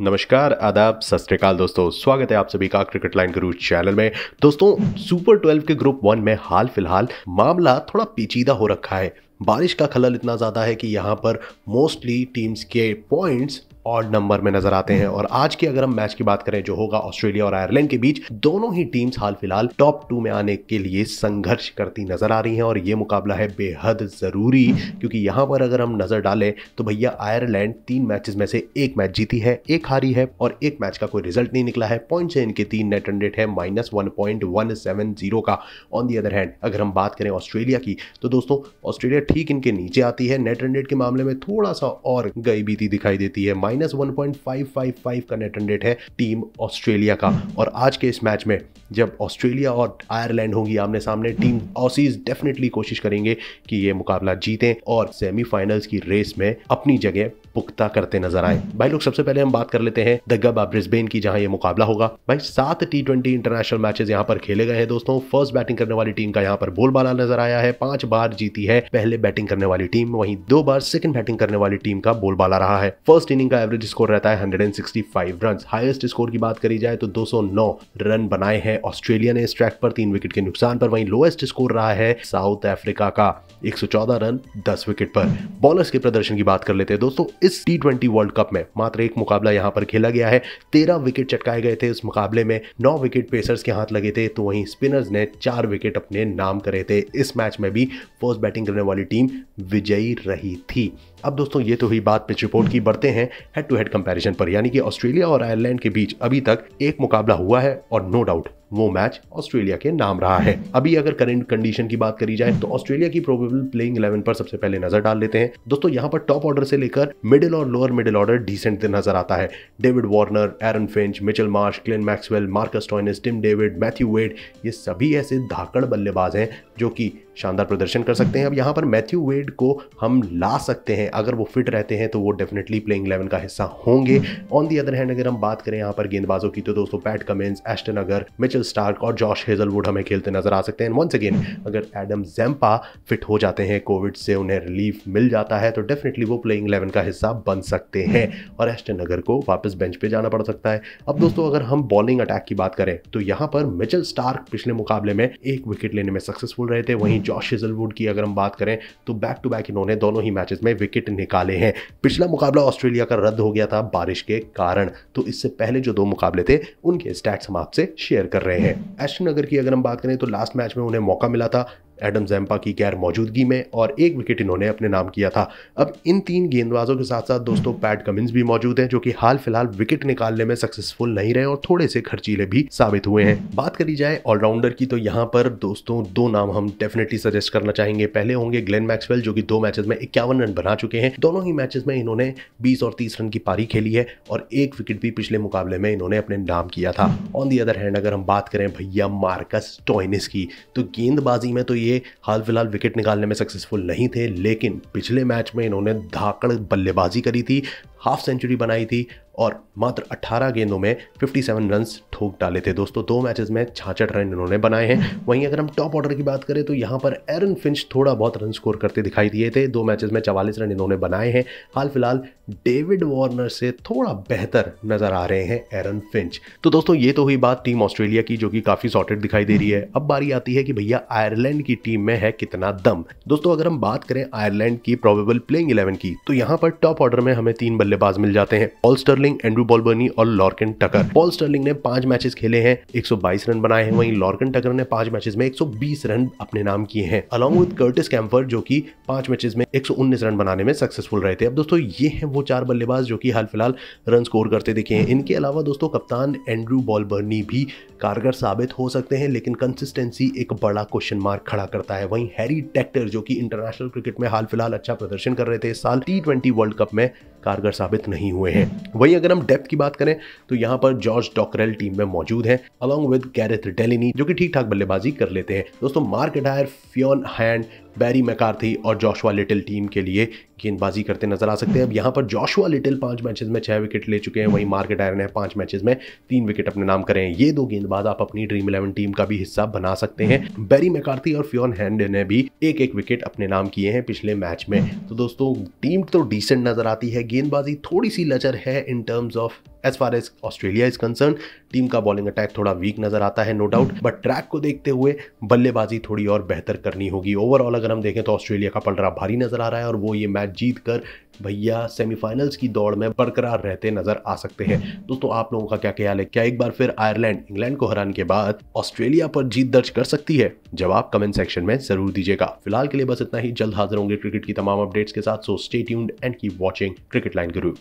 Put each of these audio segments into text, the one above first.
नमस्कार आदाब सत दोस्तों स्वागत है आप सभी का क्रिकेट लाइन गुरु चैनल में दोस्तों सुपर ट्वेल्व के ग्रुप वन में हाल फिलहाल मामला थोड़ा पेचीदा हो रखा है बारिश का खलल इतना ज़्यादा है कि यहाँ पर मोस्टली टीम्स के पॉइंट्स ऑड नंबर में नजर आते हैं और आज के अगर हम मैच की बात करें जो होगा ऑस्ट्रेलिया और आयरलैंड के बीच दोनों ही टीम्स हाल फिलहाल टॉप टू में आने के लिए संघर्ष करती नजर आ रही हैं और ये मुकाबला है बेहद ज़रूरी क्योंकि यहां पर अगर हम नज़र डालें तो भैया आयरलैंड तीन मैचेस में से एक मैच जीती है एक हारी है और एक मैच का कोई रिजल्ट नहीं निकला है पॉइंट है इनके तीन नेट रन रेट है minus one point one seven zero का ऑन दी अदर हैंड अगर हम बात करें ऑस्ट्रेलिया की तो दोस्तों ऑस्ट्रेलिया ठीक इनके नीचे आती है नेट रन रेट के मामले में थोड़ा सा और गई बीती दिखाई देती है minus one point five five five का नेट रेट है टीम ऑस्ट्रेलिया का और आज के इस मैच में जब ऑस्ट्रेलिया और आयरलैंड होंगी आमने सामने टीम ऑसीज डेफिनेटली कोशिश करेंगे कि ये मुकाबला जीतें और सेमीफाइनल्स की रेस में अपनी जगह पुख्ता करते नजर आए भाई लोग सबसे पहले हम बात कर लेते हैं द गबा ब्रिस्बेन की जहां ये मुकाबला होगा भाई सात टी ट्वेंटी इंटरनेशनल मैचेस यहां पर खेले गए हैं दोस्तों फर्स्ट बैटिंग करने वाली टीम का यहां पर बोलबाला नजर आया है पांच बार जीती है पहले बैटिंग करने वाली टीम वहीं दो बार सेकंड बैटिंग करने वाली टीम का बोलबाला रहा है फर्स्ट इनिंग का एवरेज स्कोर रहता है 165 रन हाइस्ट स्कोर की बात करी जाए तो 209 रन बनाए हैं ऑस्ट्रेलिया ने इस ट्रैक पर तीन विकेट के नुकसान पर वहीं लोएस्ट स्कोर रहा है साउथ अफ्रीका का 114 रन 10 विकेट पर बॉलर्स के प्रदर्शन की बात कर लेते हैं दोस्तों इस टी वर्ल्ड कप में मात्र एक मुकाबला यहाँ पर खेला गया है तेरह विकेट चटकाए गए थे इस मुकाबले में नौ विकेट पेसर्स के हाथ लगे थे तो वहीं स्पिनर्स ने चार विकेट अपने नाम करे थे इस मैच में भी फर्स्ट बैटिंग करने वाली टीम विजयी रही थी अब दोस्तों ये तो हुई बात पिच रिपोर्ट की बढ़ते हैं हेड टू हेड कंपैरिजन पर यानी कि ऑस्ट्रेलिया और आयरलैंड के बीच अभी तक एक मुकाबला हुआ है और नो डाउट वो मैच ऑस्ट्रेलिया के नाम रहा है अभी अगर करंट कंडीशन की बात करी जाए तो ऑस्ट्रेलिया की प्रोबेबल प्लेइंग 11 पर सबसे पहले नजर डाल लेते हैं दोस्तों यहाँ पर टॉप ऑर्डर से लेकर मिडिल और लोअर मिडिल ऑर्डर डिसेंट नजर आता है David Warner Aaron Finch Mitchell Marsh Glenn Maxwell Marcus Stoinis Tim David Matthew Wade ये सभी ऐसे धाकड़ बल्लेबाज हैं जो कि शानदार प्रदर्शन कर सकते हैं अब यहाँ पर मैथ्यू वेड को हम ला सकते हैं अगर वो फिट रहते हैं तो वो डेफिनेटली प्लेइंग इलेवन का हिस्सा होंगे ऑन दी अदर हैंड अगर हम बात करें यहाँ पर गेंदबाजों की तो दोस्तों Pat Cummins Ashton Agar Mitchell Starc और जॉश हेजलवुड हमें खेलते नजर आ सकते हैं वंस अगेन अगर एडम जैम्पा फिट हो जाते हैं कोविड से उन्हें रिलीफ मिल जाता है तो डेफिनेटली वो प्लेइंग इलेवन का हिस्सा बन सकते हैं और एस्टन अगर को वापस बेंच पर जाना पड़ सकता है अब दोस्तों अगर हम बॉलिंग अटैक की बात करें तो यहाँ पर मिचल स्टार्क पिछले मुकाबले में एक विकेट लेने में सक्सेसफुल रहे थे वहीं जॉश हेजलवुड की अगर हम बात करें तो बैक टू बैक इन्होंने दोनों ही मैचेस में विकेट निकाले हैं पिछला मुकाबला ऑस्ट्रेलिया का रद्द हो गया था बारिश के कारण तो इससे पहले जो दो मुकाबले थे उनके स्टैट्स हम आपसे शेयर कर रहे हैं एस्टन नगर की अगर हम बात करें तो लास्ट मैच में उन्हें मौका मिला था एडम जैम्पा की गैर मौजूदगी में और एक विकेट इन्होंने अपने नाम किया था अब इन तीन गेंदबाजों के साथ साथ दोस्तों हम्म। पैट कमिंस भी मौजूद हैं जो कि हाल फिलहाल विकेट निकालने में सक्सेसफुल नहीं रहे और थोड़े से खर्चीले भी साबित हुए हैं हम्म। बात करी जाए ऑलराउंडर की तो यहाँ पर दोस्तों दो नाम हम डेफिनेटली सजेस्ट करना चाहेंगे पहले होंगे ग्लेन मैक्सवेल जो कि दो मैचेस में इक्यावन रन बना चुके हैं दोनों ही मैचेस में इन्होंने बीस और तीस रन की पारी खेली है और एक विकेट भी पिछले मुकाबले में इन्होंने अपने नाम किया था ऑन दी अदर हैंड अगर हम बात करें भैया मार्कस टॉइनिस की तो गेंदबाजी में तो ये ये हाल फिलहाल विकेट निकालने में सक्सेसफुल नहीं थे लेकिन पिछले मैच में इन्होंने धाकड़ बल्लेबाजी करी थी हाफ सेंचुरी बनाई थी और मात्र 18 गेंदों में 57 रन ठोक डाले थे दोस्तों दो मैचेस में छाछठ रन इन्होंने बनाए हैं वहीं अगर हम टॉप ऑर्डर की बात करें तो यहाँ पर एरन फिंच थोड़ा बहुत रन स्कोर करते दिखाई दिए थे दो मैचेस में चवालीस रन इन्होंने बनाए हैं हाल फिलहाल डेविड वार्नर से थोड़ा बेहतर नज़र आ रहे हैं एरन फिंच तो दोस्तों ये तो हुई बात टीम ऑस्ट्रेलिया की जो कि काफ़ी सॉर्टेड दिखाई दे रही है अब बारी आती है कि भैया आयरलैंड की टीम में है कितना दम दोस्तों अगर हम बात करें आयरलैंड की प्रोबेबल प्लेइंग इलेवन की तो यहाँ पर टॉप ऑर्डर में हमें तीन बल्लेबाज मिल जाते हैं ऑल स्टर्लिंग एंड्रू बॉलबर्नी और लॉर्कन टकर पॉल स्टर्लिंग ने पांच मैचेस खेले हैं 122 रन बनाए हैं वहीं लॉर्कन टकर ने पांच मैचेस में 120 रन अपने नाम किए हैं अलॉन्ग विद कर्टिस कैम्फर जो कि पांच मैचेस में एक रन बनाने में सक्सेसफुल रहे थे अब दोस्तों ये हैं वो चार बल्लेबाज जो कि हाल फिलहाल रन स्कोर करते दिखे हैं इनके अलावा दोस्तों कप्तान एंड्रू बॉलबर्नी भी कारगर साबित हो सकते हैं लेकिन कंसिस्टेंसी एक बड़ा क्वेश्चन मार्क खड़ा करता है वहीं हैरी टेक्टर जो कि इंटरनेशनल क्रिकेट में हाल फिलहाल अच्छा प्रदर्शन कर रहे थे इस साल टी वर्ल्ड कप में कारगर साबित नहीं हुए हैं वहीं अगर हम डेप्थ की बात करें तो यहाँ पर जॉर्ज डॉकरेल टीम में मौजूद हैं अलॉन्ग विद गैरेथ डेलिनी जो कि ठीक ठाक बल्लेबाजी कर लेते हैं दोस्तों Mark Adair Fionn Hand Barry McCarthy और जोशुआ लिटिल टीम के लिए गेंदबाजी करते नजर आ सकते हैं अब यहाँ पर जोशुआ लिटिल पाँच मैचेस में छः विकेट ले चुके हैं वहीं मार्क डायरन ने पाँच मैचेस में तीन विकेट अपने नाम करें ये दो गेंदबाज आप अपनी ड्रीम इलेवन टीम का भी हिस्सा बना सकते हैं बैरी मैकार्थी और फ्योन हैंड ने भी एक एक विकेट अपने नाम किए हैं पिछले मैच में तो दोस्तों टीम तो डिसेंट नजर आती है गेंदबाजी थोड़ी सी लचर है in terms of as far as Australia is concern team का बॉलिंग अटैक थोड़ा वीक नजर आता है नो डाउट बट ट्रैक को देखते हुए बल्लेबाजी थोड़ी और बेहतर करनी होगी ओवरऑल अगर हम देखें तो ऑस्ट्रेलिया का पलड़ा भारी नजर आ रहा है और वो ये मैच जीत कर भैया सेमीफाइनल्स की दौड़ में बरकरार रहते नजर आ सकते हैं दोस्तों आप लोगों का क्या ख्याल है क्या एक बार फिर आयरलैंड इंग्लैंड को हराने के बाद ऑस्ट्रेलिया पर जीत दर्ज कर सकती है जवाब कमेंट सेक्शन में जरूर दीजिएगा फिलहाल के लिए बस इतना ही जल्द हाजिर होंगे क्रिकेट की तमाम अपडेट्स के साथ so stay tuned and keep watching cricket line Guru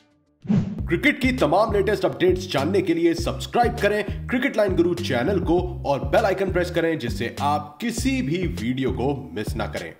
cricket की तमाम लेटेस्ट अपडेट्स जानने के लिए सब्सक्राइब करें क्रिकेट लाइन गुरु चैनल को और बेल आइकन प्रेस करें जिससे आप किसी भी वीडियो को मिस ना करें